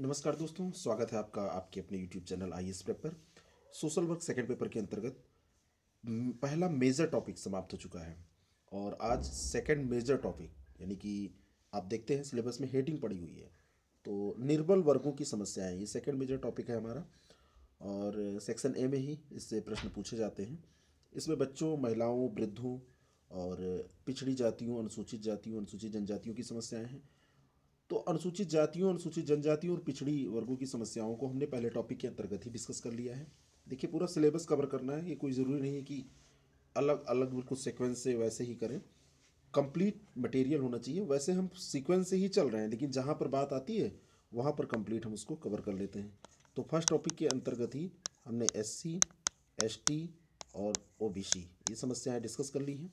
नमस्कार दोस्तों स्वागत है आपका आपके अपने YouTube channel I S paper social work second paper के अंतर्गत पहला मेजर टॉपिक समाप्त हो चुका है और आज सेकेंड मेजर टॉपिक यानी कि आप देखते हैं सिलेबस में हेडिंग पड़ी हुई है तो निर्बल वर्गों की समस्याएं ये सेकेंड मेजर टॉपिक है हमारा और सेक्शन ए में ही इससे प्रश्न पूछे जाते हैं इसमें बच्चों महिलाओं वृद्धों और पिछड़ी जातियों अनुसूचित जातियों अनुसूचित जनजातियों की समस्याएँ हैं तो अनुसूचित जातियों अनुसूचित जनजातियों और पिछड़ी वर्गों की समस्याओं को हमने पहले टॉपिक के अंतर्गत ही डिस्कस कर लिया है देखिए पूरा सिलेबस कवर करना है ये कोई ज़रूरी नहीं है कि अलग अलग बिल्कुल सिक्वेंस से वैसे ही करें कंप्लीट मटेरियल होना चाहिए वैसे हम सीक्वेंस से ही चल रहे हैं लेकिन जहाँ पर बात आती है वहाँ पर कंप्लीट हम उसको कवर कर लेते हैं तो फर्स्ट टॉपिक के अंतर्गत ही हमने एस सी एस टी और ओ बी सी ये समस्याएँ डिस्कस कर ली हैं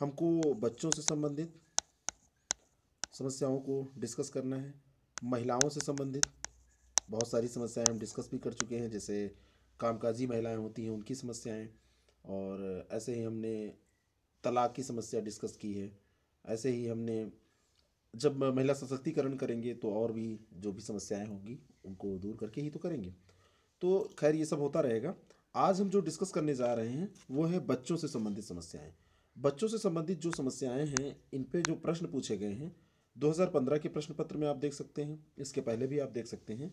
हमको बच्चों से संबंधित समस्याओं को डिस्कस करना है महिलाओं से संबंधित बहुत सारी समस्याएं हम डिस्कस भी कर चुके हैं जैसे कामकाजी महिलाएं होती हैं उनकी समस्याएं और ऐसे ही हमने तलाक की समस्या डिस्कस की है ऐसे ही हमने जब महिला सशक्तिकरण करेंगे तो और भी जो भी समस्याएं होंगी उनको दूर करके ही तो करेंगे तो खैर ये सब होता रहेगा आज हम जो डिस्कस करने जा रहे हैं वो है बच्चों से संबंधित समस्याएं बच्चों से संबंधित जो समस्याएं हैं इन पे जो प्रश्न पूछे गए हैं 2015 के प्रश्न पत्र में आप देख सकते हैं इसके पहले भी आप देख सकते हैं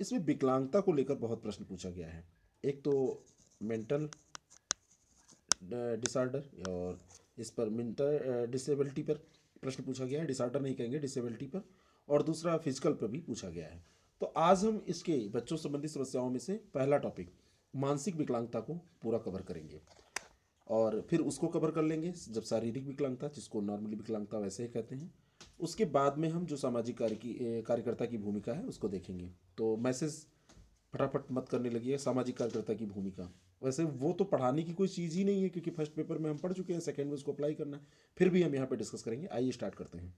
इसमें विकलांगता को लेकर बहुत प्रश्न पूछा गया है एक तो मेंटल डिसऑर्डर और इस पर मेंटल डिसेबिलिटी पर प्रश्न पूछा गया है डिसऑर्डर नहीं कहेंगे डिसेबिलिटी पर और दूसरा फिजिकल पर भी पूछा गया है तो आज हम इसके बच्चों संबंधी समस्याओं में से पहला टॉपिक मानसिक विकलांगता को पूरा कवर करेंगे और फिर उसको कवर कर लेंगे जब शारीरिक विकलांगता जिसको नॉर्मली विकलांगता वैसे ही कहते हैं उसके बाद में हम जो सामाजिक कार्य की कार्यकर्ता की भूमिका है उसको देखेंगे तो मैसेज फटाफट मत करने लगी है सामाजिक कार्यकर्ता की भूमिका वैसे वो तो पढ़ाने की कोई चीज़ ही नहीं है क्योंकि फर्स्ट पेपर में हम पढ़ चुके हैं सेकेंड में उसको अप्लाई करना है फिर भी हम यहाँ पर डिस्कस करेंगे आइए स्टार्ट करते हैं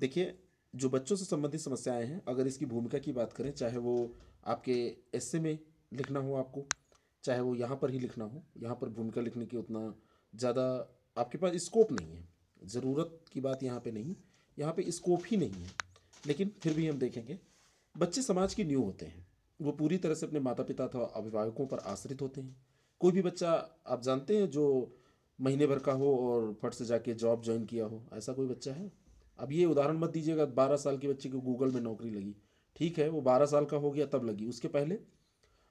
देखिए जो बच्चों से संबंधित समस्याएं हैं अगर इसकी भूमिका की बात करें चाहे वो आपके एस्से में लिखना हो आपको चाहे वो यहाँ पर ही लिखना हो यहाँ पर भूमिका लिखने की उतना ज़्यादा आपके पास स्कोप नहीं है ज़रूरत की बात यहाँ पे नहीं यहाँ पे स्कोप ही नहीं है लेकिन फिर भी हम देखेंगे बच्चे समाज की न्यू होते हैं वो पूरी तरह से अपने माता पिता अथवा अभिभावकों पर आश्रित होते हैं कोई भी बच्चा आप जानते हैं जो महीने भर का हो और फट से जाके जॉब ज्वाइन किया हो ऐसा कोई बच्चा है अब ये उदाहरण मत दीजिएगा बारह साल के बच्चे को गूगल में नौकरी लगी ठीक है वो बारह साल का हो गया तब लगी उसके पहले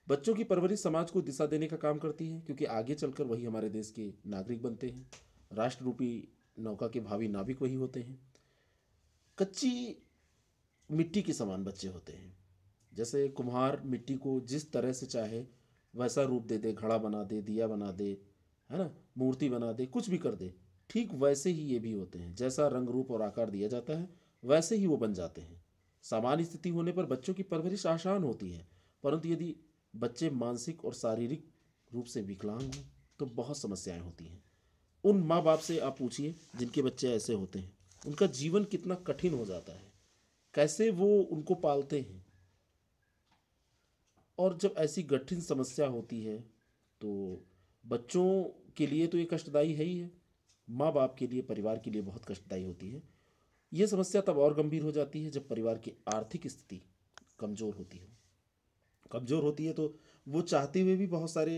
बच्चों की परवरिश समाज को दिशा देने का काम करती है क्योंकि आगे चलकर वही हमारे देश के नागरिक बनते हैं राष्ट्र रूपी नौका के भावी नाविक वही होते हैं कच्ची मिट्टी के समान बच्चे होते हैं जैसे कुम्हार मिट्टी को जिस तरह से चाहे वैसा रूप दे दे घड़ा बना दे दिया बना दे है ना मूर्ति बना दे कुछ भी कर दे ठीक वैसे ही ये भी होते हैं जैसा रंग रूप और आकार दिया जाता है वैसे ही वो बन जाते हैं सामान्य स्थिति होने पर बच्चों की परवरिश आसान होती है परंतु यदि बच्चे मानसिक और शारीरिक रूप से विकलांग हों तो बहुत समस्याएं होती हैं उन माँ बाप से आप पूछिए जिनके बच्चे ऐसे होते हैं उनका जीवन कितना कठिन हो जाता है कैसे वो उनको पालते हैं और जब ऐसी कठिन समस्या होती है तो बच्चों के लिए तो ये कष्टदायी है ही है माँ बाप के लिए परिवार के लिए बहुत कष्टदायी होती है ये समस्या तब और गंभीर हो जाती है जब परिवार की आर्थिक स्थिति कमज़ोर होती है कमज़ोर होती है तो वो चाहते हुए भी बहुत सारे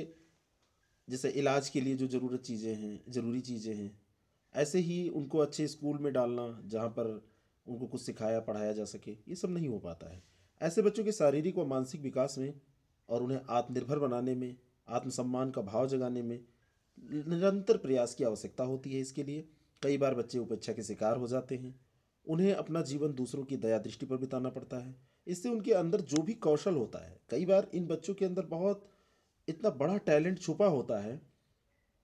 जैसे इलाज के लिए जो ज़रूरत चीज़ें हैं ज़रूरी चीज़ें हैं ऐसे ही उनको अच्छे स्कूल में डालना जहाँ पर उनको कुछ सिखाया पढ़ाया जा सके ये सब नहीं हो पाता है ऐसे बच्चों के शारीरिक व मानसिक विकास में और उन्हें आत्मनिर्भर बनाने में आत्मसम्मान का भाव जगाने में निरंतर प्रयास की आवश्यकता होती है इसके लिए कई बार बच्चे उपेक्षा के शिकार हो जाते हैं उन्हें अपना जीवन दूसरों की दया दृष्टि पर बिताना पड़ता है इससे उनके अंदर जो भी कौशल होता है कई बार इन बच्चों के अंदर बहुत इतना बड़ा टैलेंट छुपा होता है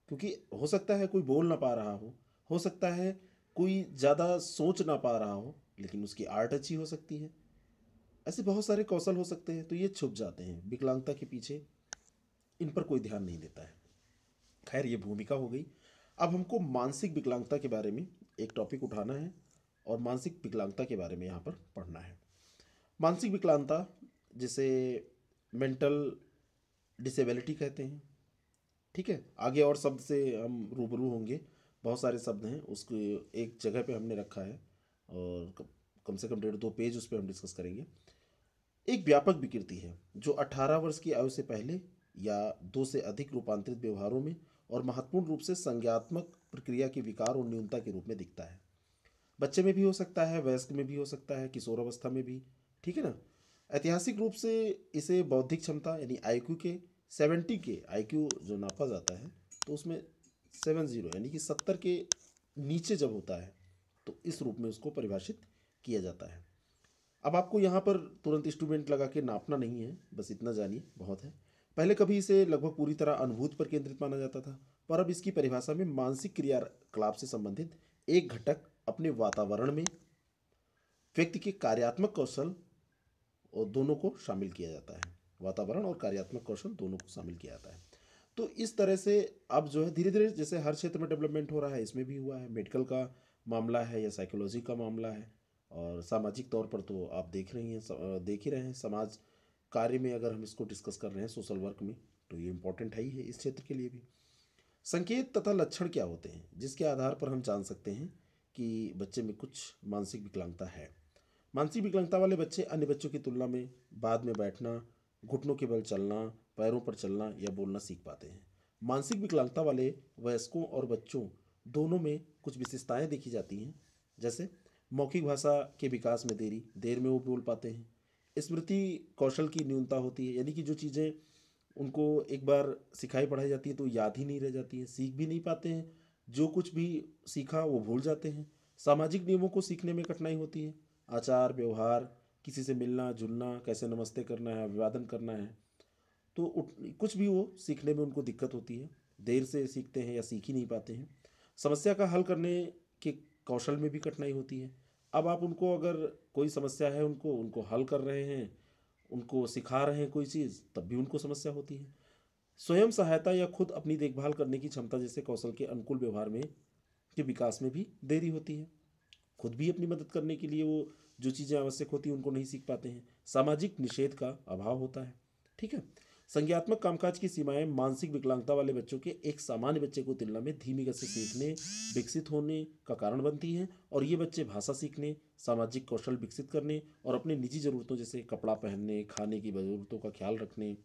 क्योंकि हो सकता है कोई बोल ना पा रहा हो हो सकता है कोई ज़्यादा सोच ना पा रहा हो लेकिन उसकी आर्ट अच्छी हो सकती है ऐसे बहुत सारे कौशल हो सकते हैं तो ये छुप जाते हैं विकलांगता के पीछे इन पर कोई ध्यान नहीं देता है खैर ये भूमिका हो गई अब हमको मानसिक विकलांगता के बारे में एक टॉपिक उठाना है और मानसिक विकलांगता के बारे में यहाँ पर पढ़ना है मानसिक विकलांगता जिसे मेंटल डिसेबिलिटी कहते हैं ठीक है आगे और शब्द से हम रूबरू होंगे बहुत सारे शब्द हैं उसको एक जगह पे हमने रखा है और कम से कम डेढ़ दो पेज उस पर हम डिस्कस करेंगे एक व्यापक विकृति है जो 18 वर्ष की आयु से पहले या दो से अधिक रूपांतरित व्यवहारों में और महत्वपूर्ण रूप से संज्ञात्मक प्रक्रिया के विकार और न्यूनता के रूप में दिखता है बच्चे में भी हो सकता है वयस्क में भी हो सकता है किशोरावस्था में भी ठीक है ना ऐतिहासिक रूप से इसे बौद्धिक क्षमता यानी आईक्यू के सेवेंटी के आई जो नापा जाता है तो उसमें सेवन ज़ीरो यानी कि सत्तर के नीचे जब होता है तो इस रूप में उसको परिभाषित किया जाता है अब आपको यहाँ पर तुरंत इंस्ट्रूमेंट लगा के नापना नहीं है बस इतना जानिए बहुत है पहले कभी इसे लगभग पूरी तरह अनुभूत पर केंद्रित माना जाता था पर अब इसकी परिभाषा में मानसिक क्रियाकलाप से संबंधित एक घटक अपने वातावरण में व्यक्ति के कार्यात्मक कौशल और दोनों को शामिल किया जाता है वातावरण और कार्यात्मक कौशल दोनों को शामिल किया जाता है तो इस तरह से अब जो है धीरे धीरे जैसे हर क्षेत्र में डेवलपमेंट हो रहा है इसमें भी हुआ है मेडिकल का मामला है या साइकोलॉजी का मामला है और सामाजिक तौर पर तो आप देख रही हैं देख ही रहे हैं समाज कार्य में अगर हम इसको डिस्कस कर रहे हैं सोशल वर्क में तो ये इम्पोर्टेंट है ही है इस क्षेत्र के लिए भी संकेत तथा लक्षण क्या होते हैं जिसके आधार पर हम जान सकते हैं कि बच्चे में कुछ मानसिक विकलांगता है मानसिक विकलांगता वाले बच्चे अन्य बच्चों की तुलना में बाद में बैठना घुटनों के बल चलना पैरों पर चलना या बोलना सीख पाते हैं मानसिक विकलांगता वाले वयस्कों और बच्चों दोनों में कुछ विशेषताएं देखी जाती हैं जैसे मौखिक भाषा के विकास में देरी देर में वो बोल पाते हैं स्मृति कौशल की न्यूनता होती है यानी कि जो चीज़ें उनको एक बार सिखाई पढ़ाई जाती है तो याद ही नहीं रह जाती हैं सीख भी नहीं पाते हैं जो कुछ भी सीखा वो भूल जाते हैं सामाजिक नियमों को सीखने में कठिनाई होती है आचार व्यवहार किसी से मिलना जुलना कैसे नमस्ते करना है अभिवादन करना है तो कुछ भी वो सीखने में उनको दिक्कत होती है देर से सीखते हैं या सीख ही नहीं पाते हैं समस्या का हल करने के कौशल में भी कठिनाई होती है अब आप उनको अगर कोई समस्या है उनको उनको हल कर रहे हैं उनको सिखा रहे हैं कोई चीज़ तब भी उनको समस्या होती है स्वयं सहायता या खुद अपनी देखभाल करने की क्षमता जैसे कौशल के अनुकूल व्यवहार में के विकास में भी देरी होती है खुद भी अपनी मदद करने के लिए वो जो चीज़ें आवश्यक होती हैं उनको नहीं सीख पाते हैं सामाजिक निषेध का अभाव होता है ठीक है संज्ञात्मक कामकाज की सीमाएं मानसिक विकलांगता वाले बच्चों के एक सामान्य बच्चे को तुलना में धीमी गति से सीखने विकसित होने का कारण बनती हैं और ये बच्चे भाषा सीखने सामाजिक कौशल विकसित करने और अपने निजी ज़रूरतों जैसे कपड़ा पहनने खाने की ज़रूरतों का ख्याल रखने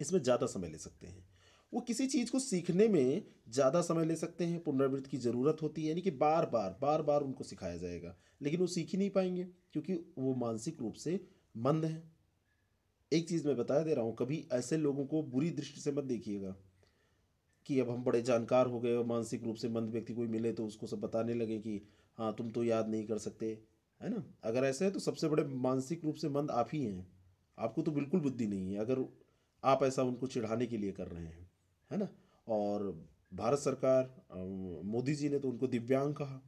इसमें ज़्यादा समय ले सकते हैं वो किसी चीज़ को सीखने में ज़्यादा समय ले सकते हैं पुनरावृत्ति की ज़रूरत होती है यानी कि बार बार बार बार उनको सिखाया जाएगा लेकिन वो सीख ही नहीं पाएंगे क्योंकि वो मानसिक रूप से मंद हैं एक चीज़ मैं बता दे रहा हूँ कभी ऐसे लोगों को बुरी दृष्टि से मत देखिएगा कि अब हम बड़े जानकार हो गए और मानसिक रूप से मंद व्यक्ति कोई मिले तो उसको सब बताने लगे कि हाँ तुम तो याद नहीं कर सकते है ना अगर ऐसा है तो सबसे बड़े मानसिक रूप से मंद आप ही हैं आपको तो बिल्कुल बुद्धि नहीं है अगर आप ऐसा उनको चिढ़ाने के लिए कर रहे हैं है ना और भारत सरकार मोदी जी ने तो उनको दिव्यांग कहा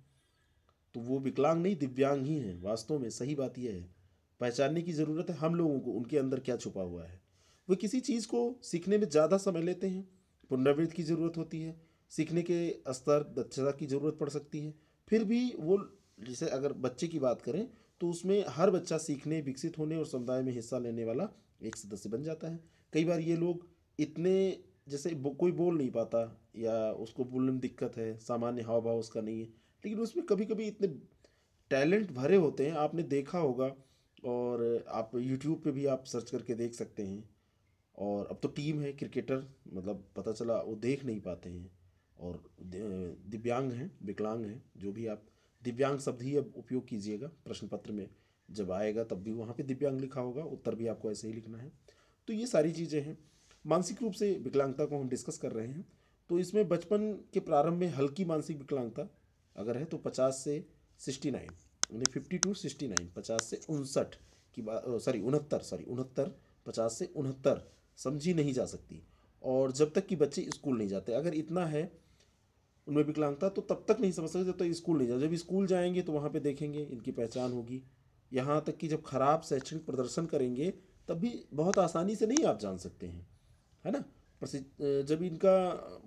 तो वो विकलांग नहीं दिव्यांग ही हैं वास्तव में सही बात यह है पहचानने की ज़रूरत है हम लोगों को उनके अंदर क्या छुपा हुआ है वे किसी चीज़ को सीखने में ज़्यादा समय लेते हैं पुनरावृत्ति की ज़रूरत होती है सीखने के स्तर दक्षता की ज़रूरत पड़ सकती है फिर भी वो जैसे अगर बच्चे की बात करें तो उसमें हर बच्चा सीखने विकसित होने और समुदाय में हिस्सा लेने वाला एक सदस्य बन जाता है कई बार ये लोग इतने जैसे कोई बोल नहीं पाता या उसको बोलने में दिक्कत है सामान्य हाव भाव उसका नहीं है लेकिन उसमें कभी कभी इतने टैलेंट भरे होते हैं आपने देखा होगा और आप यूट्यूब पे भी आप सर्च करके देख सकते हैं और अब तो टीम है क्रिकेटर मतलब पता चला वो देख नहीं पाते हैं और दिव्यांग हैं विकलांग हैं जो भी आप दिव्यांग शब्द ही अब उपयोग कीजिएगा प्रश्न पत्र में जब आएगा तब भी वहाँ पे दिव्यांग लिखा होगा उत्तर भी आपको ऐसे ही लिखना है तो ये सारी चीज़ें हैं मानसिक रूप से विकलांगता को हम डिस्कस कर रहे हैं तो इसमें बचपन के प्रारंभ में हल्की मानसिक विकलांगता अगर है तो पचास से सिक्सटी नाइन यानी फिफ्टी टू सिक्सटी नाइन पचास से उनसठ की बात सॉरी उनहत्तर सॉरी उनहत्तर पचास से उनहत्तर समझी नहीं जा सकती और जब तक कि बच्चे स्कूल नहीं जाते अगर इतना है उनमें विकलांगता तो तब तक नहीं समझ सकते जब तक स्कूल नहीं जाते जब स्कूल जाएंगे तो वहाँ पे देखेंगे इनकी पहचान होगी यहाँ तक कि जब खराब शैक्षणिक प्रदर्शन करेंगे तब भी बहुत आसानी से नहीं आप जान सकते हैं है ना जब इनका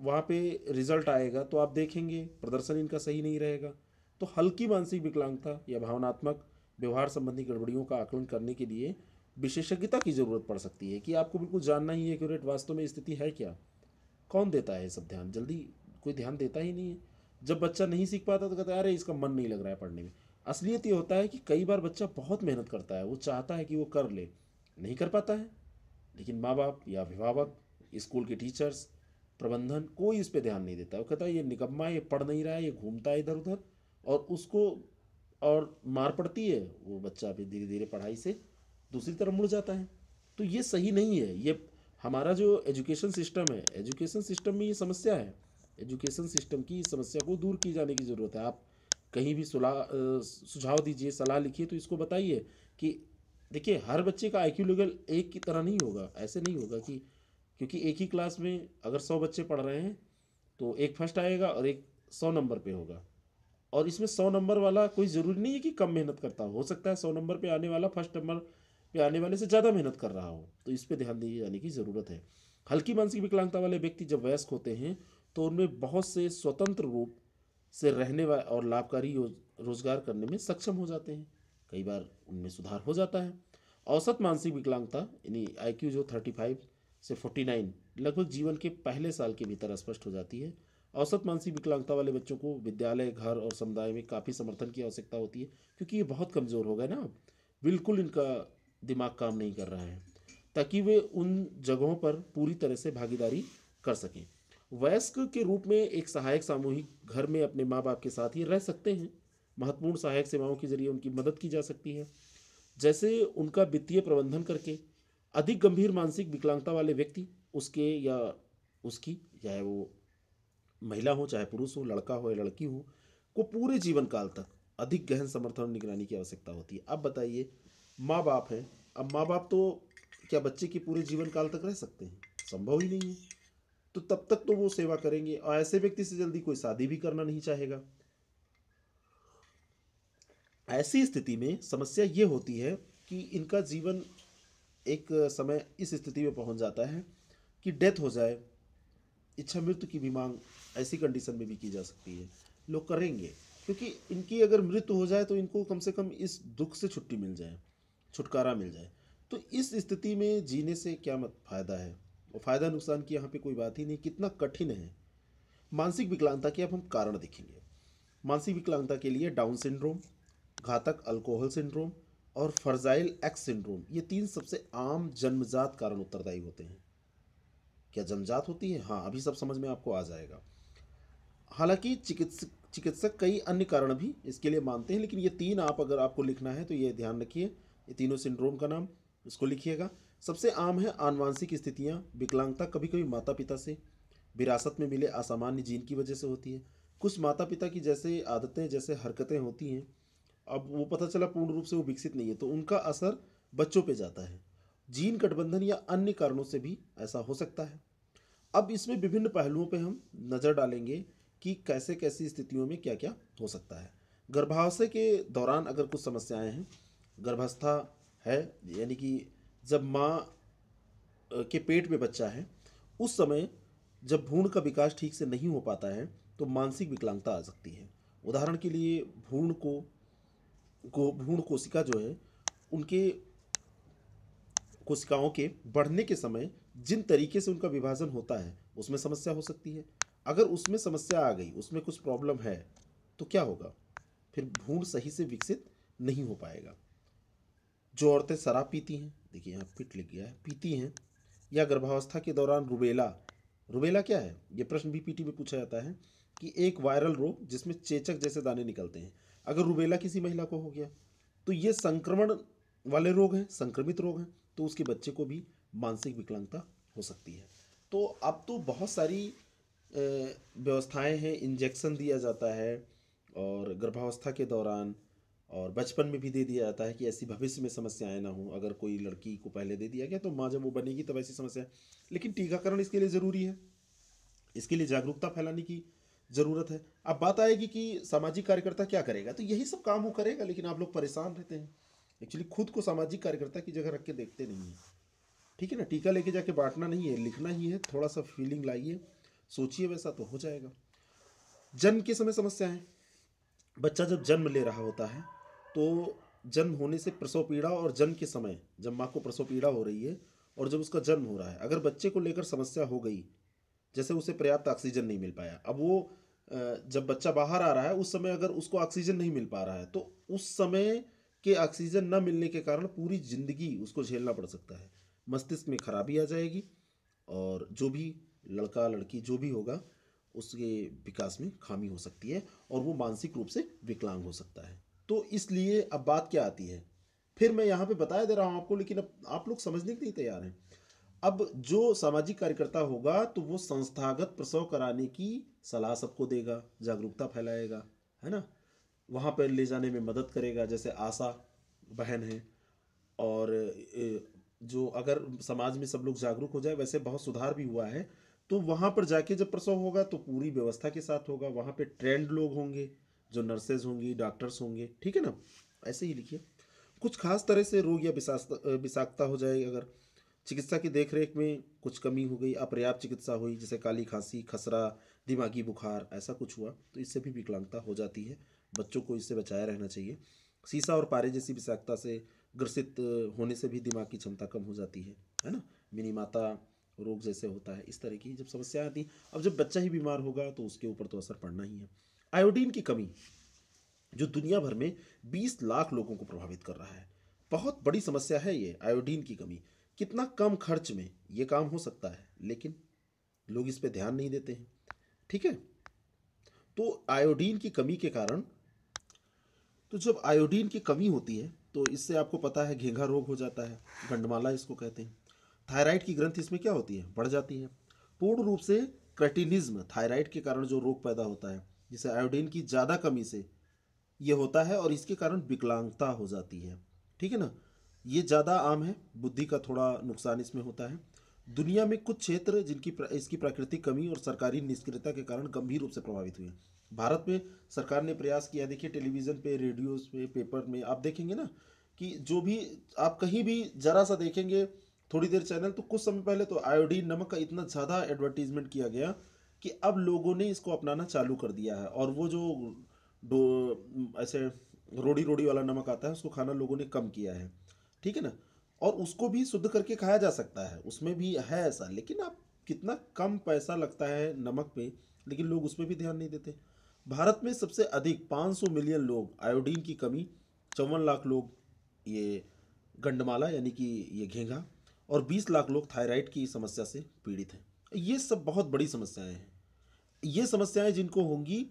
वहाँ पे रिजल्ट आएगा तो आप देखेंगे प्रदर्शन इनका सही नहीं रहेगा तो हल्की मानसिक विकलांगता या भावनात्मक व्यवहार संबंधी गड़बड़ियों का आकलन करने के लिए विशेषज्ञता की ज़रूरत पड़ सकती है कि आपको बिल्कुल जानना ही है क्यूरेट वास्तव में स्थिति है क्या कौन देता है सब ध्यान जल्दी कोई ध्यान देता ही नहीं है जब बच्चा नहीं सीख पाता तो कहता है अरे इसका मन नहीं लग रहा है पढ़ने में असलियत ये होता है कि कई बार बच्चा बहुत मेहनत करता है वो चाहता है कि वो कर ले नहीं कर पाता है लेकिन माँ बाप या अभिभावक स्कूल के टीचर्स प्रबंधन कोई इस पर ध्यान नहीं देता वो कहता है ये निकम्मा ये पढ़ नहीं रहा है ये घूमता है इधर उधर और उसको और मार पड़ती है वो बच्चा भी धीरे धीरे पढ़ाई से दूसरी तरफ मुड़ जाता है तो ये सही नहीं है ये हमारा जो एजुकेशन सिस्टम है एजुकेशन सिस्टम में ये समस्या है एजुकेशन सिस्टम की इस समस्या को दूर की जाने की ज़रूरत है आप कहीं भी सलाह सुझाव दीजिए सलाह लिखिए तो इसको बताइए कि देखिए हर बच्चे का आईक्यू लेवल एक की तरह नहीं होगा ऐसे नहीं होगा कि क्योंकि एक ही क्लास में अगर सौ बच्चे पढ़ रहे हैं तो एक फर्स्ट आएगा और एक सौ नंबर पे होगा और इसमें सौ नंबर वाला कोई ज़रूरी नहीं है कि कम मेहनत करता हो सकता है सौ नंबर पे आने वाला फर्स्ट नंबर पे आने वाले से ज़्यादा मेहनत कर रहा हो तो इस पर ध्यान दिए जाने की ज़रूरत है हल्की मानसिक विकलांगता वाले व्यक्ति जब वयस्क होते हैं तो उनमें बहुत से स्वतंत्र रूप से रहने और लाभकारी रोजगार करने में सक्षम हो जाते हैं कई बार उनमें सुधार हो जाता है औसत मानसिक विकलांगता यानी आई जो थर्टी फाइव से 49 लगभग जीवन के पहले साल के भीतर स्पष्ट हो जाती है औसत मानसिक विकलांगता वाले बच्चों को विद्यालय घर और समुदाय में काफ़ी समर्थन की आवश्यकता होती है क्योंकि ये बहुत कमज़ोर हो गए ना बिल्कुल इनका दिमाग काम नहीं कर रहा है ताकि वे उन जगहों पर पूरी तरह से भागीदारी कर सकें वयस्क के रूप में एक सहायक सामूहिक घर में अपने माँ बाप के साथ ही रह सकते हैं महत्वपूर्ण सहायक सेवाओं के जरिए उनकी मदद की जा सकती है जैसे उनका वित्तीय प्रबंधन करके अधिक गंभीर मानसिक विकलांगता वाले व्यक्ति उसके या उसकी चाहे वो महिला हो चाहे पुरुष हो लड़का हो या लड़की हो को पूरे जीवन काल तक अधिक गहन समर्थन और निगरानी की आवश्यकता होती है अब बताइए माँ बाप हैं अब माँ बाप तो क्या बच्चे के पूरे जीवन काल तक रह सकते हैं संभव ही नहीं है तो तब तक तो वो सेवा करेंगे और ऐसे व्यक्ति से जल्दी कोई शादी भी करना नहीं चाहेगा ऐसी स्थिति में समस्या ये होती है कि इनका जीवन एक समय इस स्थिति में पहुंच जाता है कि डेथ हो जाए इच्छा मृत्यु की भी मांग ऐसी कंडीशन में भी की जा सकती है लोग करेंगे क्योंकि इनकी अगर मृत्यु हो जाए तो इनको कम से कम इस दुख से छुट्टी मिल जाए छुटकारा मिल जाए तो इस स्थिति में जीने से क्या मत फायदा है और फायदा नुकसान की यहाँ पे कोई बात ही नहीं कितना कठिन है मानसिक विकलांगता के अब हम कारण देखेंगे मानसिक विकलांगता के लिए डाउन सिंड्रोम घातक अल्कोहल सिंड्रोम और फर्जाइल एक्स सिंड्रोम ये तीन सबसे आम जन्मजात कारण उत्तरदायी होते हैं क्या जन्मजात होती है हाँ अभी सब समझ में आपको आ जाएगा हालांकि चिकित्सक चिकित्सक कई अन्य कारण भी इसके लिए मानते हैं लेकिन ये तीन आप अगर आपको लिखना है तो ये ध्यान रखिए ये तीनों सिंड्रोम का नाम इसको लिखिएगा सबसे आम है आनुवांशिक स्थितियाँ विकलांगता कभी कभी माता पिता से विरासत में मिले असामान्य जीन की वजह से होती है कुछ माता पिता की जैसे आदतें जैसे हरकतें होती हैं अब वो पता चला पूर्ण रूप से वो विकसित नहीं है तो उनका असर बच्चों पे जाता है जीन गठबंधन या अन्य कारणों से भी ऐसा हो सकता है अब इसमें विभिन्न पहलुओं पे हम नज़र डालेंगे कि कैसे कैसी स्थितियों में क्या क्या हो सकता है गर्भाशय के दौरान अगर कुछ समस्याएं हैं गर्भावस्था है यानी कि जब माँ के पेट में बच्चा है उस समय जब भ्रूण का विकास ठीक से नहीं हो पाता है तो मानसिक विकलांगता आ सकती है उदाहरण के लिए भ्रूण को को भ्रूण कोशिका जो है उनके कोशिकाओं के बढ़ने के समय जिन तरीके से उनका विभाजन होता है उसमें समस्या हो सकती है अगर उसमें समस्या आ गई उसमें कुछ प्रॉब्लम है तो क्या होगा फिर भ्रूण सही से विकसित नहीं हो पाएगा जो औरतें शराब पीती हैं देखिए यहाँ पिट लिख गया है पीती हैं या गर्भावस्था के दौरान रुबेला रुबेला क्या है ये प्रश्न भी पीटी में पूछा जाता है कि एक वायरल रोग जिसमें चेचक जैसे दाने निकलते हैं अगर रूबेला किसी महिला को हो गया तो ये संक्रमण वाले रोग हैं संक्रमित रोग हैं तो उसके बच्चे को भी मानसिक विकलांगता हो सकती है तो अब तो बहुत सारी व्यवस्थाएं हैं इंजेक्शन दिया जाता है और गर्भावस्था के दौरान और बचपन में भी दे दिया जाता है कि ऐसी भविष्य में समस्याएं ना हों अगर कोई लड़की को पहले दे दिया गया तो माँ जब वो बनेगी तब ऐसी समस्या लेकिन टीकाकरण इसके लिए ज़रूरी है इसके लिए जागरूकता फैलाने की ज़रूरत है अब बात आएगी कि सामाजिक कार्यकर्ता क्या करेगा तो यही सब काम वो करेगा लेकिन आप लोग परेशान रहते हैं एक्चुअली खुद को सामाजिक कार्यकर्ता की जगह रख के देखते नहीं है ठीक है ना टीका लेके जाके बांटना नहीं है लिखना ही है थोड़ा सा फीलिंग लाइए सोचिए वैसा तो हो जाएगा जन्म के समय समस्या है बच्चा जब जन्म ले रहा होता है तो जन्म होने से प्रसव पीड़ा और जन्म के समय जब माँ को प्रसव पीड़ा हो रही है और जब उसका जन्म हो रहा है अगर बच्चे को लेकर समस्या हो गई जैसे उसे पर्याप्त ऑक्सीजन नहीं मिल पाया अब वो जब बच्चा बाहर आ रहा है उस समय अगर उसको ऑक्सीजन नहीं मिल पा रहा है तो उस समय के ऑक्सीजन न मिलने के कारण पूरी ज़िंदगी उसको झेलना पड़ सकता है मस्तिष्क में खराबी आ जाएगी और जो भी लड़का लड़की जो भी होगा उसके विकास में खामी हो सकती है और वो मानसिक रूप से विकलांग हो सकता है तो इसलिए अब बात क्या आती है फिर मैं यहाँ पे बताया दे रहा हूँ आपको लेकिन अब आप लोग समझने के लिए तैयार हैं अब जो सामाजिक कार्यकर्ता होगा तो वो संस्थागत प्रसव कराने की सलाह सबको देगा जागरूकता फैलाएगा है ना वहाँ पर ले जाने में मदद करेगा जैसे आशा बहन है और जो अगर समाज में सब लोग जागरूक हो जाए वैसे बहुत सुधार भी हुआ है तो वहाँ पर जाके जब प्रसव होगा तो पूरी व्यवस्था के साथ होगा वहाँ पे ट्रेंड लोग होंगे जो नर्सेज होंगी डॉक्टर्स होंगे ठीक है ना ऐसे ही लिखिए कुछ खास तरह से रोग या विषाक्तता हो जाए अगर चिकित्सा की देखरेख में कुछ कमी हो गई अपर्याप्त चिकित्सा हुई जैसे काली खांसी खसरा दिमागी बुखार ऐसा कुछ हुआ तो इससे भी विकलांगता हो जाती है बच्चों को इससे बचाया रहना चाहिए शीशा और पारे जैसी विषाक्तता से ग्रसित होने से भी दिमाग की क्षमता कम हो जाती है है ना मिनीमाता रोग जैसे होता है इस तरह की जब समस्याएं आती अब जब बच्चा ही बीमार होगा तो उसके ऊपर तो असर पड़ना ही है आयोडीन की कमी जो दुनिया भर में 20 लाख लोगों को प्रभावित कर रहा है बहुत बड़ी समस्या है ये आयोडीन की कमी कितना कम खर्च में ये काम हो सकता है लेकिन लोग इस पर ध्यान नहीं देते हैं ठीक है तो आयोडीन की कमी के कारण तो जब आयोडीन की कमी होती है तो इससे आपको पता है घेंघा रोग हो जाता है गंडमाला इसको कहते हैं थायराइड की ग्रंथ इसमें क्या होती है बढ़ जाती है पूर्ण रूप से क्रेटिनिज्म थायराइड के कारण जो रोग पैदा होता है जिसे आयोडीन की ज़्यादा कमी से ये होता है और इसके कारण विकलांगता हो जाती है ठीक है ना ये ज़्यादा आम है बुद्धि का थोड़ा नुकसान इसमें होता है दुनिया में कुछ क्षेत्र जिनकी प्र, इसकी प्राकृतिक कमी और सरकारी निष्क्रियता के कारण गंभीर रूप से प्रभावित हुए भारत में सरकार ने प्रयास किया देखिए टेलीविज़न पे रेडियोज पे पेपर में आप देखेंगे ना कि जो भी आप कहीं भी ज़रा सा देखेंगे थोड़ी देर चैनल तो कुछ समय पहले तो आयोडीन नमक का इतना ज़्यादा एडवर्टीजमेंट किया गया कि अब लोगों ने इसको अपनाना चालू कर दिया है और वो जो ऐसे रोड़ी रोड़ी वाला नमक आता है उसको खाना लोगों ने कम किया है ठीक है ना और उसको भी शुद्ध करके खाया जा सकता है उसमें भी है ऐसा लेकिन आप कितना कम पैसा लगता है नमक पे लेकिन लोग उस पर भी ध्यान नहीं देते भारत में सबसे अधिक 500 मिलियन लोग आयोडीन की कमी चौवन लाख लोग ये गंडमाला यानी कि ये घेंघा और 20 लाख लोग थायराइड की समस्या से पीड़ित हैं ये सब बहुत बड़ी समस्याएं हैं ये समस्याएं जिनको होंगी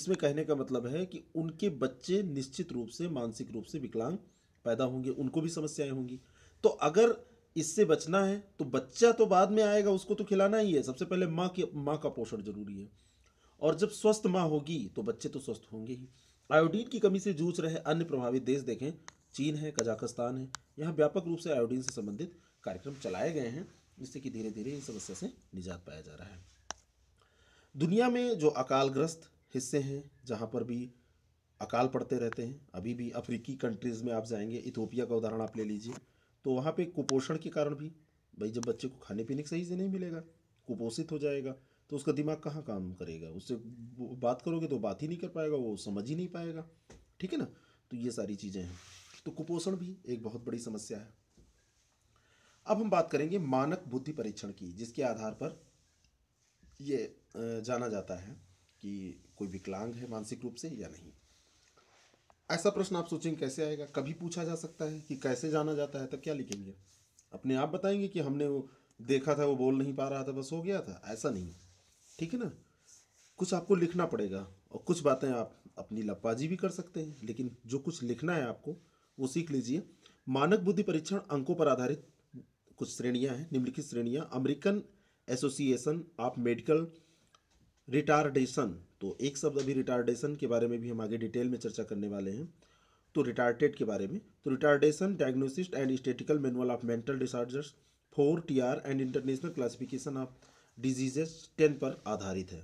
इसमें कहने का मतलब है कि उनके बच्चे निश्चित रूप से मानसिक रूप से विकलांग पैदा होंगे उनको भी समस्याएं होंगी तो अगर इससे बचना है तो बच्चा तो बाद में आएगा उसको तो खिलाना ही है सबसे पहले माँ की माँ का पोषण जरूरी है और जब स्वस्थ माँ होगी तो बच्चे तो स्वस्थ होंगे ही आयोडीन की कमी से जूझ रहे अन्य प्रभावित देश देखें चीन है कजाकिस्तान है यहाँ व्यापक रूप से आयोडीन से संबंधित कार्यक्रम चलाए गए हैं जिससे कि धीरे धीरे इस समस्या से निजात पाया जा रहा है दुनिया में जो अकालग्रस्त हिस्से हैं जहाँ पर भी अकाल पड़ते रहते हैं अभी भी अफ्रीकी कंट्रीज़ में आप जाएंगे इथोपिया का उदाहरण आप ले लीजिए तो वहाँ पे कुपोषण के कारण भी भाई जब बच्चे को खाने पीने के सही से नहीं मिलेगा कुपोषित हो जाएगा तो उसका दिमाग कहाँ काम करेगा उससे बात करोगे तो बात ही नहीं कर पाएगा वो समझ ही नहीं पाएगा ठीक है ना तो ये सारी चीज़ें हैं तो कुपोषण भी एक बहुत बड़ी समस्या है अब हम बात करेंगे मानक बुद्धि परीक्षण की जिसके आधार पर ये जाना जाता है कि कोई विकलांग है मानसिक रूप से या नहीं ऐसा प्रश्न आप सोचेंगे कैसे आएगा कभी पूछा जा सकता है कि कैसे जाना जाता है तब क्या लिखेंगे अपने आप बताएंगे कि हमने वो देखा था वो बोल नहीं पा रहा था बस हो गया था ऐसा नहीं ठीक है ना कुछ आपको लिखना पड़ेगा और कुछ बातें आप अपनी लपाजी भी कर सकते हैं लेकिन जो कुछ लिखना है आपको वो सीख लीजिए मानक बुद्धि परीक्षण अंकों पर आधारित कुछ श्रेणियाँ हैं निम्नलिखित श्रेणियाँ American Association of medical retardation तो एक शब्द अभी रिटार्डेशन के बारे में भी हम आगे डिटेल में चर्चा करने वाले हैं तो रिटार्टेड के बारे में तो retardation diagnosis and statistical manual of mental disorders four T R and international classification of diseases ten पर आधारित है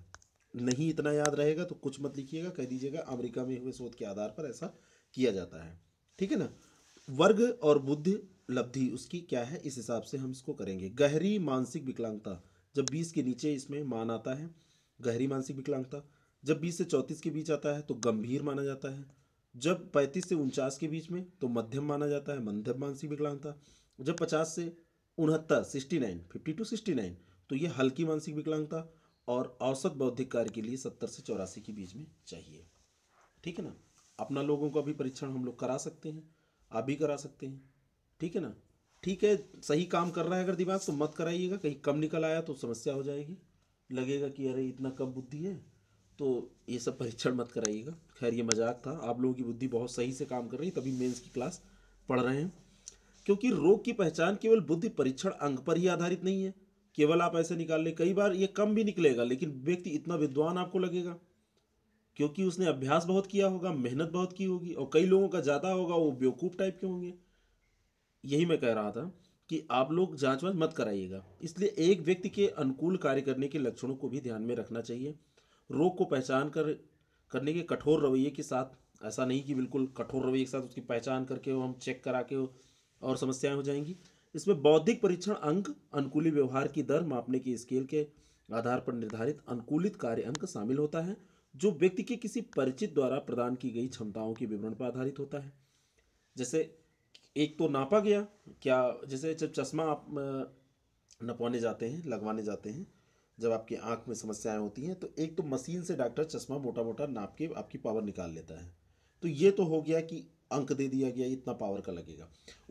नहीं इतना याद रहेगा तो कुछ मत लिखिएगा कह दीजिएगा अमेरिका में हुए शोध के आधार पर ऐसा किया जाता है ठीक है ना वर्ग और बुद्ध लब्धि उसकी क्या है इस हिसाब से हम इसको करेंगे गहरी मानसिक विकलांगता जब बीस के नीचे इसमें मान आता है गहरी मानसिक विकलांगता जब बीस से चौंतीस के बीच आता है तो गंभीर माना जाता है जब पैंतीस से उनचास के बीच में तो मध्यम माना जाता है मध्यम मानसिक विकलांगता जब पचास से उनहत्तर sixty nine fifty to sixty nine तो ये हल्की मानसिक विकलांगता और औसत बौद्धिक कार्य के लिए सत्तर से चौरासी के बीच में चाहिए ठीक है ना अपना लोगों का भी परीक्षण हम लोग करा सकते हैं आप भी करा सकते हैं ठीक है ना ठीक है सही काम कर रहा है अगर दिमाग तो मत कराइएगा कहीं कम निकल आया तो समस्या हो जाएगी लगेगा कि अरे इतना कम बुद्धि है तो ये सब परीक्षण मत कराइएगा खैर ये मजाक था आप लोगों की बुद्धि बहुत सही से काम कर रही है तभी मेंस की क्लास पढ़ रहे हैं क्योंकि रोग की पहचान केवल बुद्धि परीक्षण अंग पर ही आधारित नहीं है केवल आप ऐसे निकाल लें कई बार ये कम भी निकलेगा लेकिन व्यक्ति इतना विद्वान आपको लगेगा क्योंकि उसने अभ्यास बहुत किया होगा मेहनत बहुत की होगी और कई लोगों का ज़्यादा होगा वो बेवकूफ़ टाइप के होंगे यही मैं कह रहा था कि आप लोग जांच वाँच मत कराइएगा इसलिए एक व्यक्ति के अनुकूल कार्य करने के लक्षणों को भी ध्यान में रखना चाहिए रोग को पहचान कर करने के कठोर रवैये के साथ ऐसा नहीं कि बिल्कुल कठोर रवैये के साथ उसकी पहचान करके हो हम चेक करा के हो और समस्याएं हो जाएंगी इसमें बौद्धिक परीक्षण अंक अनुकूली व्यवहार की दर मापने के स्केल के आधार पर निर्धारित अनुकूलित कार्य अंक शामिल होता है जो व्यक्ति के किसी परिचित द्वारा प्रदान की गई क्षमताओं के विवरण पर आधारित होता है जैसे एक तो नापा गया क्या जैसे जब चश्मा आप नपवाने जाते हैं लगवाने जाते हैं जब आपकी आँख में समस्याएं होती हैं तो एक तो मशीन से डॉक्टर चश्मा मोटा मोटा नाप के आपकी पावर निकाल लेता है तो ये तो हो गया कि अंक दे दिया गया इतना पावर का लगेगा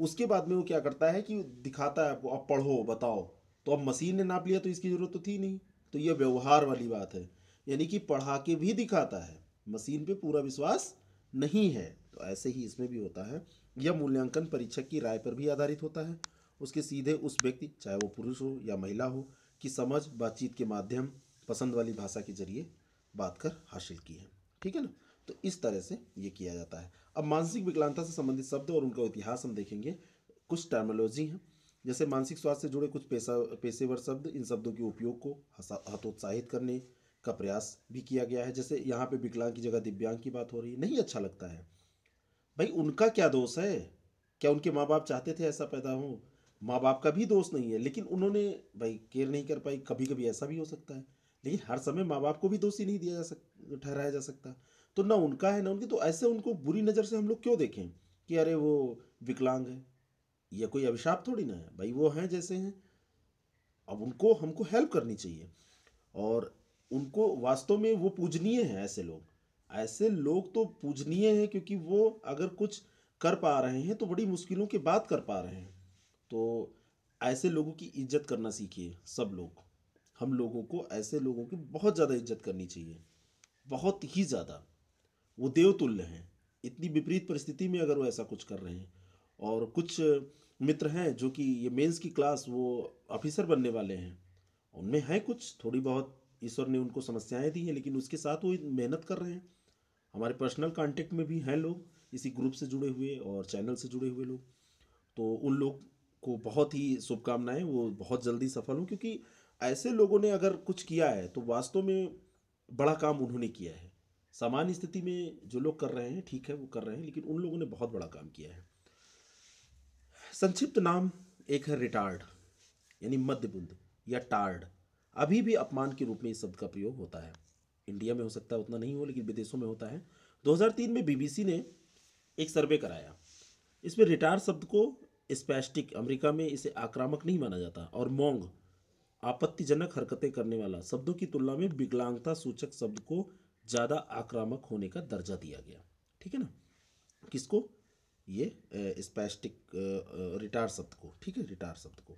उसके बाद में वो क्या करता है कि दिखाता है आपको आप पढ़ो बताओ तो अब मशीन ने नाप लिया तो इसकी ज़रूरत तो थी नहीं तो ये व्यवहार वाली बात है यानी कि पढ़ा के भी दिखाता है मशीन पे पूरा विश्वास नहीं है तो ऐसे ही इसमें भी होता है यह मूल्यांकन परीक्षक की राय पर भी आधारित होता है उसके सीधे उस व्यक्ति चाहे वो पुरुष हो या महिला हो की समझ बातचीत के माध्यम पसंद वाली भाषा के जरिए बात कर हासिल की है ठीक है ना तो इस तरह से ये किया जाता है अब मानसिक विकलांगता से संबंधित शब्द और उनका इतिहास हम देखेंगे कुछ टर्मोलॉजी हैं जैसे मानसिक स्वास्थ्य से जुड़े कुछ पेशा पेशेवर शब्द इन शब्दों के उपयोग को हतोत्साहित करने का प्रयास भी किया गया है जैसे यहाँ पे विकलांग की जगह दिव्यांग की बात हो रही है नहीं अच्छा लगता है भाई उनका क्या दोष है क्या उनके माँ बाप चाहते थे ऐसा पैदा हो माँ बाप का भी दोष नहीं है लेकिन उन्होंने भाई केयर नहीं कर पाई कभी कभी ऐसा भी हो सकता है लेकिन हर समय माँ बाप को भी दोषी नहीं दिया जा सक ठहराया जा सकता तो ना उनका है ना उनकी तो ऐसे उनको बुरी नज़र से हम लोग क्यों देखें कि अरे वो विकलांग है यह कोई अभिशाप थोड़ी ना है भाई वो हैं जैसे हैं अब उनको हमको हेल्प करनी चाहिए और उनको वास्तव में वो पूजनीय हैं ऐसे लोग ऐसे लोग तो पूजनीय हैं क्योंकि वो अगर कुछ कर पा रहे हैं तो बड़ी मुश्किलों के बाद कर पा रहे हैं तो ऐसे लोगों की इज्जत करना सीखिए सब लोग हम लोगों को ऐसे लोगों की बहुत ज़्यादा इज्जत करनी चाहिए बहुत ही ज़्यादा वो देवतुल्य हैं इतनी विपरीत परिस्थिति में अगर वो ऐसा कुछ कर रहे हैं और कुछ मित्र हैं जो कि ये मेंस की क्लास वो ऑफिसर बनने वाले हैं उनमें हैं कुछ थोड़ी बहुत ईश्वर ने उनको समस्याएं दी हैं लेकिन उसके साथ वो मेहनत कर रहे हैं हमारे पर्सनल कांटेक्ट में भी हैं लोग इसी ग्रुप से जुड़े हुए और चैनल से जुड़े हुए लोग तो उन लोग को बहुत ही शुभकामनाएं वो बहुत जल्दी सफल हों क्योंकि ऐसे लोगों ने अगर कुछ किया है तो वास्तव में बड़ा काम उन्होंने किया है सामान्य स्थिति में जो लोग कर रहे हैं ठीक है वो कर रहे हैं लेकिन उन लोगों ने बहुत बड़ा काम किया है संक्षिप्त नाम एक है रिटार्ड यानी बुद्ध या टार्ड अभी भी अपमान के रूप में इस शब्द का प्रयोग होता है इंडिया में हो सकता है उतना नहीं हो लेकिन विदेशों में होता है 2003 में बीबीसी ने एक सर्वे कराया इसमें रिटायर शब्द को स्पैस्टिक अमेरिका में इसे आक्रामक नहीं माना जाता और मोंग आपत्तिजनक हरकतें करने वाला शब्दों की तुलना में विकलांगता सूचक शब्द को ज़्यादा आक्रामक होने का दर्जा दिया गया ठीक है ना किसको ये स्पैस्टिक रिटायर शब्द को ठीक है रिटायर शब्द को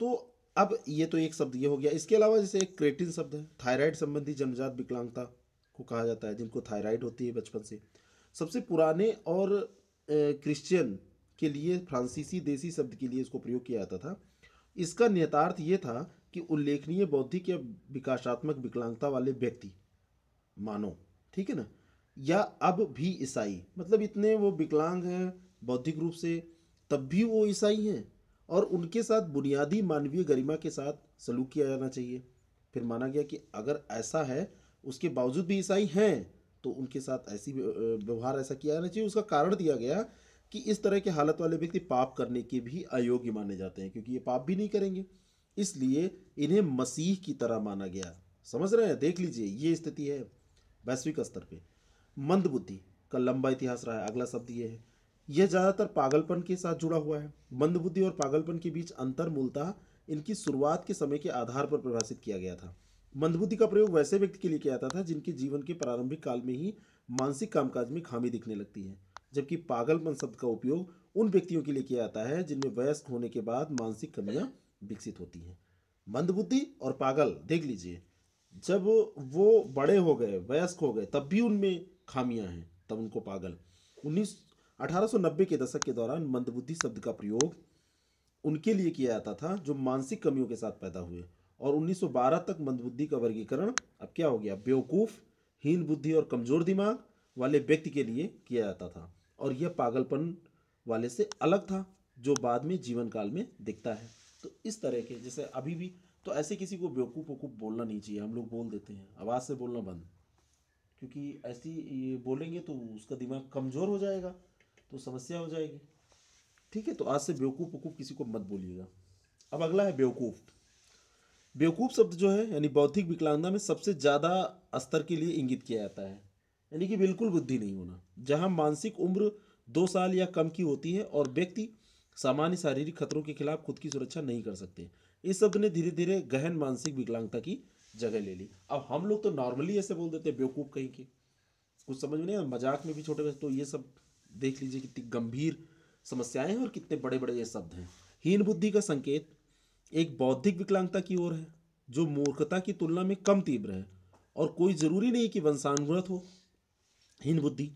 तो अब ये तो एक शब्द ये हो गया इसके अलावा जैसे एक क्रेटिन शब्द है थायराइड संबंधी जन्मजात विकलांगता को कहा जाता है जिनको थायराइड होती है बचपन से सबसे पुराने और क्रिश्चियन के लिए फ्रांसीसी देसी शब्द के लिए इसको प्रयोग किया जाता था इसका नियतार्थ ये था कि उल्लेखनीय बौद्धिक या विकासात्मक विकलांगता वाले व्यक्ति मानो ठीक है ना या अब भी ईसाई मतलब इतने वो विकलांग हैं बौद्धिक रूप से तब भी वो ईसाई हैं और उनके साथ बुनियादी मानवीय गरिमा के साथ सलूक किया जाना चाहिए फिर माना गया कि अगर ऐसा है उसके बावजूद भी ईसाई हैं तो उनके साथ ऐसी व्यवहार ऐसा किया जाना चाहिए उसका कारण दिया गया कि इस तरह के हालत वाले व्यक्ति पाप करने के भी अयोग्य माने जाते हैं क्योंकि ये पाप भी नहीं करेंगे इसलिए इन्हें मसीह की तरह माना गया समझ रहे हैं देख लीजिए ये स्थिति है वैश्विक स्तर पर मंदबुद्धि का लंबा इतिहास रहा है अगला शब्द ये है यह ज़्यादातर पागलपन के साथ जुड़ा हुआ है मंदबुद्धि और पागलपन के बीच अंतर मूलतः इनकी शुरुआत के समय के आधार पर परिभाषित किया गया था मंदबुद्धि का प्रयोग वैसे व्यक्ति के लिए किया जाता था जिनके जीवन के प्रारंभिक काल में ही मानसिक कामकाज में खामी दिखने लगती है जबकि पागलपन शब्द का उपयोग उन व्यक्तियों के लिए किया जाता है जिनमें वयस्क होने के बाद मानसिक कमियां विकसित होती हैं मंदबुद्धि और पागल देख लीजिए जब वो बड़े हो गए वयस्क हो गए तब भी उनमें खामियां हैं तब उनको पागल उन्नीस 1890 के दशक के दौरान मंदबुद्धि शब्द का प्रयोग उनके लिए किया जाता था जो मानसिक कमियों के साथ पैदा हुए और 1912 तक मंदबुद्धि का वर्गीकरण अब क्या हो गया बेवकूफ़ हीन बुद्धि और कमज़ोर दिमाग वाले व्यक्ति के लिए किया जाता था और यह पागलपन वाले से अलग था जो बाद में जीवन काल में दिखता है तो इस तरह के जैसे अभी भी तो ऐसे किसी को बेवकूफ़ वकूफ़ बोलना नहीं चाहिए हम लोग बोल देते हैं आवाज़ से बोलना बंद क्योंकि ऐसी बोलेंगे तो उसका दिमाग कमज़ोर हो जाएगा तो समस्या हो जाएगी ठीक है तो आज से बेवकूफ़ वकूफ़ किसी को मत बोलिएगा अब अगला है बेवकूफ़ बेवकूफ़ शब्द जो है यानी बौद्धिक विकलांगता में सबसे ज़्यादा स्तर के लिए इंगित किया जाता है यानी कि बिल्कुल बुद्धि नहीं होना जहाँ मानसिक उम्र दो साल या कम की होती है और व्यक्ति सामान्य शारीरिक खतरों के खिलाफ खुद की सुरक्षा नहीं कर सकते इस शब्द ने धीरे धीरे गहन मानसिक विकलांगता की जगह ले ली अब हम लोग तो नॉर्मली ऐसे बोल देते हैं बेवकूफ़ कहीं के कुछ समझ में नहीं मजाक में भी छोटे बच्चे तो ये सब देख लीजिए कितनी गंभीर समस्याएं हैं और कितने बड़े बड़े ये शब्द हैं हीन बुद्धि का संकेत एक बौद्धिक विकलांगता की ओर है जो मूर्खता की तुलना में कम तीव्र है और कोई ज़रूरी नहीं कि वंशानुव्रत हो हीन बुद्धि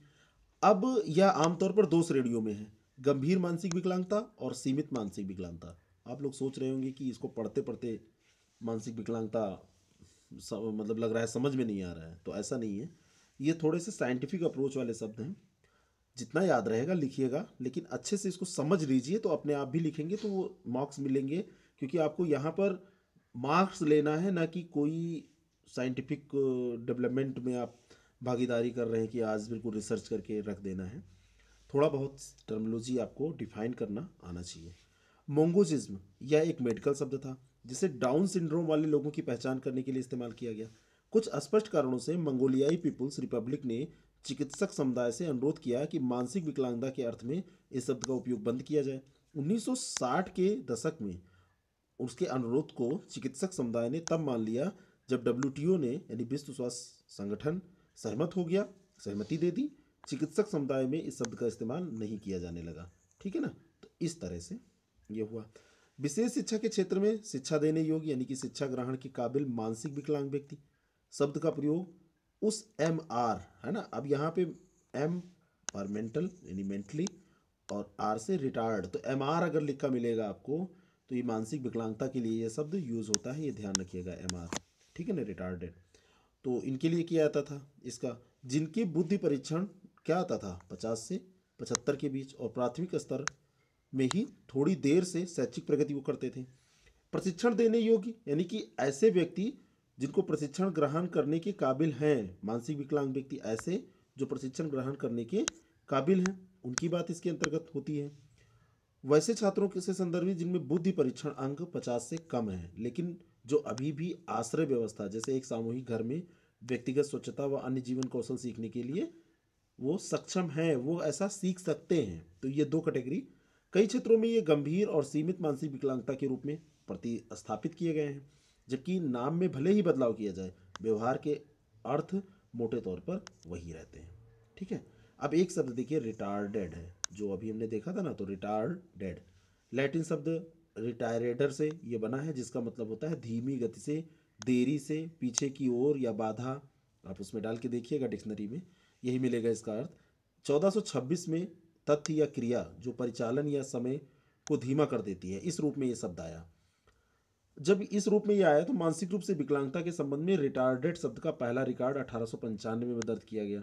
अब यह आमतौर पर दो श्रेणियों में है गंभीर मानसिक विकलांगता और सीमित मानसिक विकलांगता आप लोग सोच रहे होंगे कि इसको पढ़ते पढ़ते मानसिक विकलांगता मतलब लग रहा है समझ में नहीं आ रहा है तो ऐसा नहीं है ये थोड़े से साइंटिफिक अप्रोच वाले शब्द हैं जितना याद रहेगा लिखिएगा लेकिन अच्छे से इसको समझ लीजिए तो अपने आप भी लिखेंगे तो वो मार्क्स मिलेंगे क्योंकि आपको यहाँ पर मार्क्स लेना है ना कि कोई साइंटिफिक डेवलपमेंट में आप भागीदारी कर रहे हैं कि आज बिल्कुल रिसर्च करके रख देना है थोड़ा बहुत टर्मोलॉजी आपको डिफाइन करना आना चाहिए मोंगोजिज्म यह एक मेडिकल शब्द था जिसे डाउन सिंड्रोम वाले लोगों की पहचान करने के लिए इस्तेमाल किया गया कुछ अस्पष्ट कारणों से मंगोलियाई पीपुल्स रिपब्लिक ने चिकित्सक समुदाय से अनुरोध किया कि मानसिक विकलांगता के अर्थ में इस शब्द का उपयोग बंद किया जाए 1960 के दशक में उसके अनुरोध को चिकित्सक समुदाय ने तब मान लिया जब डब्ल्यू ने यानी विश्व स्वास्थ्य संगठन सहमत हो गया सहमति दे दी चिकित्सक समुदाय में इस शब्द का इस्तेमाल नहीं किया जाने लगा ठीक है ना तो इस तरह से ये हुआ विशेष शिक्षा के क्षेत्र में शिक्षा देने योग्य यानी कि शिक्षा ग्रहण के काबिल मानसिक विकलांग व्यक्ति शब्द का प्रयोग उस एम आर है ना अब यहाँ पे एम और मेंटल यानी मेंटली और आर से रिटायर्ड तो एम आर अगर लिखा मिलेगा आपको तो ये मानसिक विकलांगता के लिए ये शब्द यूज़ होता है ये ध्यान रखिएगा एम आर ठीक है ना रिटायर्डेड तो इनके लिए किया जाता था इसका जिनके बुद्धि परीक्षण क्या आता था पचास से पचहत्तर के बीच और प्राथमिक स्तर में ही थोड़ी देर से शैक्षिक प्रगति वो करते थे प्रशिक्षण देने योग्य यानी कि ऐसे व्यक्ति जिनको प्रशिक्षण ग्रहण करने के काबिल हैं मानसिक विकलांग व्यक्ति ऐसे जो प्रशिक्षण ग्रहण करने के काबिल हैं उनकी बात इसके अंतर्गत होती है वैसे छात्रों के से संदर्भित जिनमें बुद्धि परीक्षण अंक पचास से कम है लेकिन जो अभी भी आश्रय व्यवस्था जैसे एक सामूहिक घर में व्यक्तिगत स्वच्छता व अन्य जीवन कौशल सीखने के लिए वो सक्षम हैं वो ऐसा सीख सकते हैं तो ये दो कैटेगरी कई क्षेत्रों में ये गंभीर और सीमित मानसिक विकलांगता के रूप में प्रतिस्थापित किए गए हैं जबकि नाम में भले ही बदलाव किया जाए व्यवहार के अर्थ मोटे तौर पर वही रहते हैं ठीक है अब एक शब्द देखिए रिटार्डेड है जो अभी हमने देखा था ना तो रिटार्डेड लैटिन शब्द रिटायरेडर से ये बना है जिसका मतलब होता है धीमी गति से देरी से पीछे की ओर या बाधा आप उसमें डाल के देखिएगा डिक्शनरी में यही मिलेगा इसका अर्थ 1426 में तथ्य या क्रिया जो परिचालन या समय को धीमा कर देती है इस रूप में ये शब्द आया जब इस रूप में यह आया तो मानसिक रूप से विकलांगता के संबंध में रिटार्डेड शब्द का पहला रिकॉर्ड अठारह में दर्ज किया गया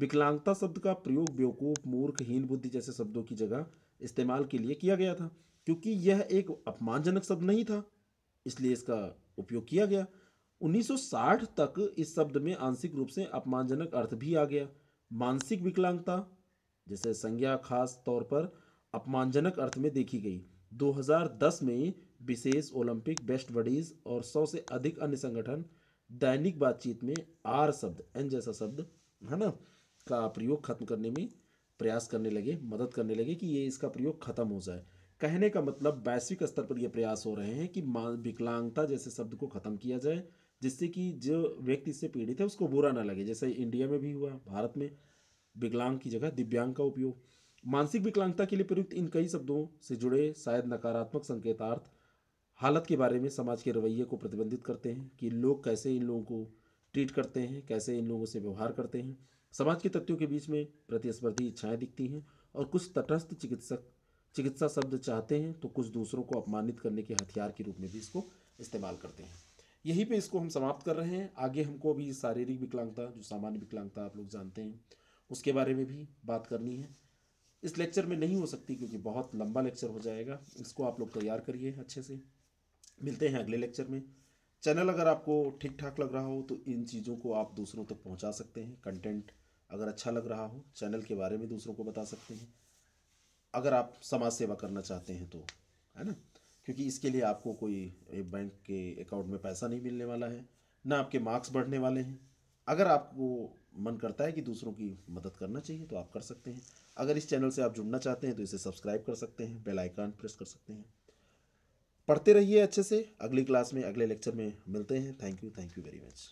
विकलांगता शब्द का प्रयोग बेवकूफ़ मूर्ख हीन बुद्धि जैसे शब्दों की जगह इस्तेमाल के लिए किया गया था क्योंकि यह एक अपमानजनक शब्द नहीं था इसलिए इसका उपयोग किया गया 1960 तक इस शब्द में आंशिक रूप से अपमानजनक अर्थ भी आ गया मानसिक विकलांगता जैसे संज्ञा खास तौर पर अपमानजनक अर्थ में देखी गई 2010 में विशेष ओलंपिक बेस्ट बडीज और सौ से अधिक अन्य संगठन दैनिक बातचीत में आर शब्द एन जैसा शब्द है ना का प्रयोग खत्म करने में प्रयास करने लगे मदद करने लगे कि ये इसका प्रयोग खत्म हो जाए कहने का मतलब वैश्विक स्तर पर ये प्रयास हो रहे हैं कि विकलांगता जैसे शब्द को ख़त्म किया जाए जिससे कि जो व्यक्ति इससे पीड़ित है उसको बुरा ना लगे जैसे इंडिया में भी हुआ भारत में विकलांग की जगह दिव्यांग का उपयोग मानसिक विकलांगता के लिए प्रयुक्त इन कई शब्दों से जुड़े शायद नकारात्मक संकेतार्थ हालत के बारे में समाज के रवैये को प्रतिबंधित करते हैं कि लोग कैसे इन लोगों को ट्रीट करते हैं कैसे इन लोगों से व्यवहार करते हैं समाज के तथ्यों के बीच में प्रतिस्पर्धी इच्छाएं दिखती हैं और कुछ तटस्थ चिकित्सक चिकित्सा शब्द चाहते हैं तो कुछ दूसरों को अपमानित करने के हथियार के रूप में भी इसको इस्तेमाल करते हैं यहीं पे इसको हम समाप्त कर रहे हैं आगे हमको अभी शारीरिक विकलांगता जो सामान्य विकलांगता आप लोग जानते हैं उसके बारे में भी बात करनी है इस लेक्चर में नहीं हो सकती क्योंकि बहुत लंबा लेक्चर हो जाएगा इसको आप लोग तैयार करिए अच्छे से मिलते हैं अगले लेक्चर में चैनल अगर आपको ठीक ठाक लग रहा हो तो इन चीज़ों को आप दूसरों तक पहुंचा सकते हैं कंटेंट अगर अच्छा लग रहा हो चैनल के बारे में दूसरों को बता सकते हैं अगर आप समाज सेवा करना चाहते हैं तो है ना क्योंकि इसके लिए आपको कोई बैंक के अकाउंट में पैसा नहीं मिलने वाला है ना आपके मार्क्स बढ़ने वाले हैं अगर आपको मन करता है कि दूसरों की मदद करना चाहिए तो आप कर सकते हैं अगर इस चैनल से आप जुड़ना चाहते हैं तो इसे सब्सक्राइब कर सकते हैं बेल आइकन प्रेस कर सकते हैं पढ़ते रहिए अच्छे से अगली क्लास में अगले लेक्चर में मिलते हैं thank you thank you very much